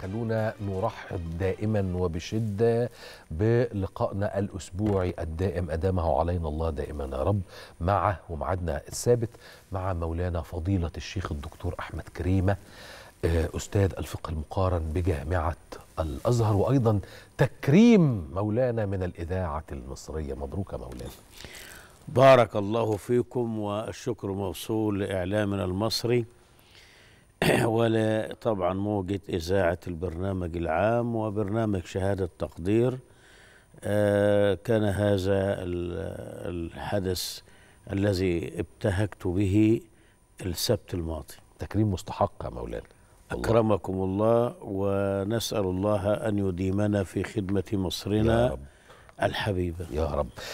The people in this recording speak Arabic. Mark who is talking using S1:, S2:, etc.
S1: خلونا نرحب دائما وبشده بلقائنا الاسبوعي الدائم ادامه علينا الله دائما يا رب مع ومعادنا الثابت مع مولانا فضيله الشيخ الدكتور احمد كريمه آه، استاذ الفقه المقارن بجامعه الازهر وايضا تكريم مولانا من الاذاعه المصريه مبروك يا مولانا
S2: بارك الله فيكم والشكر موصول لاعلامنا المصري ولا طبعا موجة إذاعة البرنامج العام وبرنامج شهادة تقدير آه، كان هذا الحدث الذي ابتهكت به السبت الماضي تكريم مستحق يا مولانا أكرمكم الله
S3: ونسأل الله أن يديمنا في خدمة مصرنا يا رب. الحبيبة يا رب